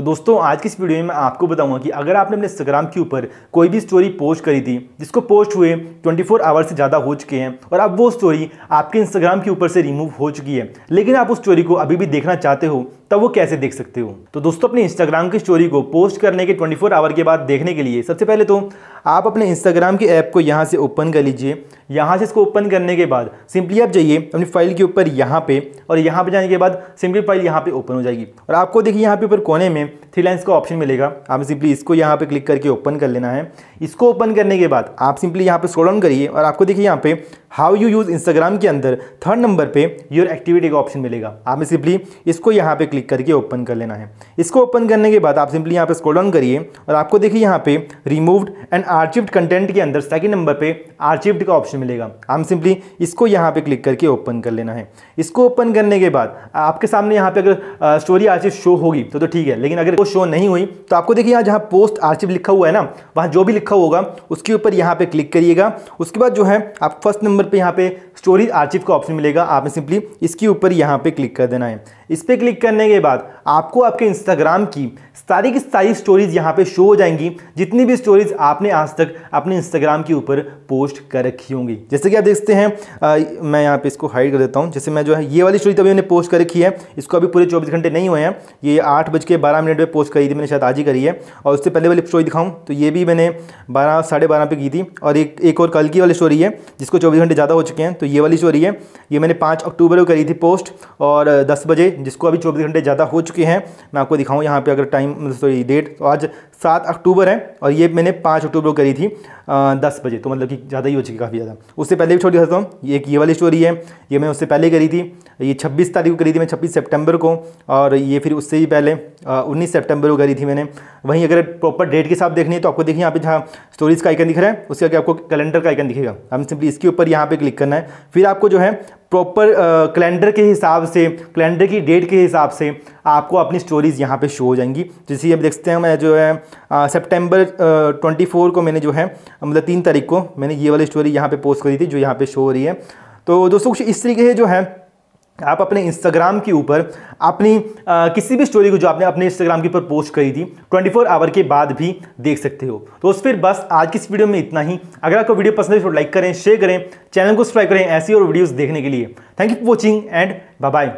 तो दोस्तों आज की इस वीडियो में मैं आपको बताऊंगा कि अगर आपने अपने इंस्टाग्राम के ऊपर कोई भी स्टोरी पोस्ट करी थी जिसको पोस्ट हुए 24 फोर आवर से ज़्यादा हो चुके हैं और अब वो स्टोरी आपके इंस्टाग्राम के ऊपर से रिमूव हो चुकी है लेकिन आप उस स्टोरी को अभी भी देखना चाहते हो तब वो कैसे देख सकते हो तो दोस्तों अपने इंस्टाग्राम की स्टोरी को पोस्ट करने के ट्वेंटी आवर के बाद देखने के लिए सबसे पहले तो आप अपने इंस्टाग्राम की ऐप को यहाँ से ओपन कर लीजिए यहाँ से इसको ओपन करने के बाद सिंपली आप जाइए अपनी फाइल के ऊपर यहाँ पे और यहाँ पे जाने के बाद सिंपली फाइल यहाँ पे ओपन हो जाएगी और आपको देखिए यहाँ पे ऊपर कोने में थ्री लाइन्स का ऑप्शन मिलेगा आप सिंपली इसको यहाँ पे क्लिक करके ओपन कर लेना है इसको ओपन करने के बाद आप सिंपली यहाँ पे स्क्रॉल ऑन करिए और आपको देखिए यहाँ पे हाउ यू यूज़ इंस्टाग्राम के अंदर थर्ड नंबर पे योर एक्टिविटी का ऑप्शन मिलेगा आपने सिंपली इसको यहाँ पे क्लिक करके ओपन कर लेना है इसको ओपन करने के बाद आप सिंपली यहाँ पे स्क्रॉल ऑन करिए और आपको देखिए यहाँ पे रिमूव्ड एंड आर्चिव्ड कंटेंट के अंदर सेकंड नंबर पे आर्चिव्ड का ऑप्शन मिलेगा आप सिंपली इसको यहाँ पे क्लिक करके ओपन कर लेना है इसको ओपन करने के बाद आपके सामने यहाँ पे अगर स्टोरी आर्चिव शो होगी तो तो ठीक है लेकिन अगर वो शो नहीं हुई तो आपको देखिए यहाँ जहाँ पोस्ट आर्चिव लिखा हुआ है ना वहाँ जो भी लिखा होगा उसके ऊपर यहाँ पे क्लिक करिएगा उसके बाद जो है आप फर्स्ट नंबर नंबर पे यहाँ पे स्टोरेज आर्चिव का ऑप्शन मिलेगा आपने सिंपली इसके ऊपर यहाँ पे क्लिक कर देना है इस पर क्लिक करने के बाद आपको आपके इंस्टाग्राम की सारी की सारी स्टोरीज यहाँ पे शो हो जाएंगी जितनी भी स्टोरीज आपने आज तक अपने इंस्टाग्राम के ऊपर पोस्ट कर रखी होंगी जैसे कि आप देखते हैं आ, मैं यहाँ पे इसको हाइड कर देता हूँ जैसे मैं जो है ये वाली स्टोरी तभी मैंने पोस्ट कर रखी है इसको अभी पूरे चौबीस घंटे नहीं हुए हैं ये आठ बज के बारह मिनट पर पोस्ट करी थी मैंने शायद आज ही करी है और उससे पहले वाली स्टोरी दिखाऊँ तो ये भी मैंने बारह साढ़े बारह पे की थी और एक एक और कल की वाली स्टोरी है जिसको चौबीस घंटे ज़्यादा हो चुके हैं तो ये वाली चोरी है ये मैंने पाँच अक्टूबर को करी थी पोस्ट और दस बजे जिसको अभी चौबीस घंटे ज़्यादा हो चुके हैं मैं आपको दिखाऊँ यहाँ पर अगर टाइम सॉरी डेट तो आज सात अक्टूबर है और ये मैंने पाँच अक्टूबर को करी थी आ, दस बजे तो मतलब कि ज़्यादा ही हो चुकी काफ़ी ज़्यादा उससे पहले भी छोटी करता हूँ ये एक ये वाली स्टोरी है ये मैंने उससे पहले करी थी ये छब्बीस तारीख को करी थी मैंने छब्बीस सेप्टेम्बर को और ये फिर उससे भी पहले उन्नीस सेप्टेम्बर को करी थी मैंने वहीं अगर प्रॉपर डेट के हिसाब देखनी है तो आपको देखिए यहाँ पे जहाँ स्टोरीज़ का आइकन दिख रहा है उसके आगे आपको कैलेंडर का आइकन दिखेगा हम सिंपली इसके ऊपर यहाँ पे क्लिक करना है फिर आपको जो है प्रॉपर कैलेंडर uh, के हिसाब से कैलेंडर की डेट के हिसाब से आपको अपनी स्टोरीज़ यहाँ पे शो हो जाएंगी जैसे अब देखते हैं मैं जो है सितंबर ट्वेंटी फोर को मैंने जो है मतलब तीन तारीख को मैंने ये वाली स्टोरी यहाँ पे पोस्ट करी थी जो यहाँ पे शो हो रही है तो दोस्तों कुछ इस तरीके से जो है आप अपने इंस्टाग्राम के ऊपर अपनी आ, किसी भी स्टोरी को जो आपने अपने इंस्टाग्राम के ऊपर पोस्ट करी थी 24 आवर के बाद भी देख सकते हो तो फिर बस आज की इस वीडियो में इतना ही अगर आपको वीडियो पसंद है तो लाइक करें शेयर करें चैनल को सब्सक्राइब करें ऐसी और वीडियोस देखने के लिए thank you for watching and bye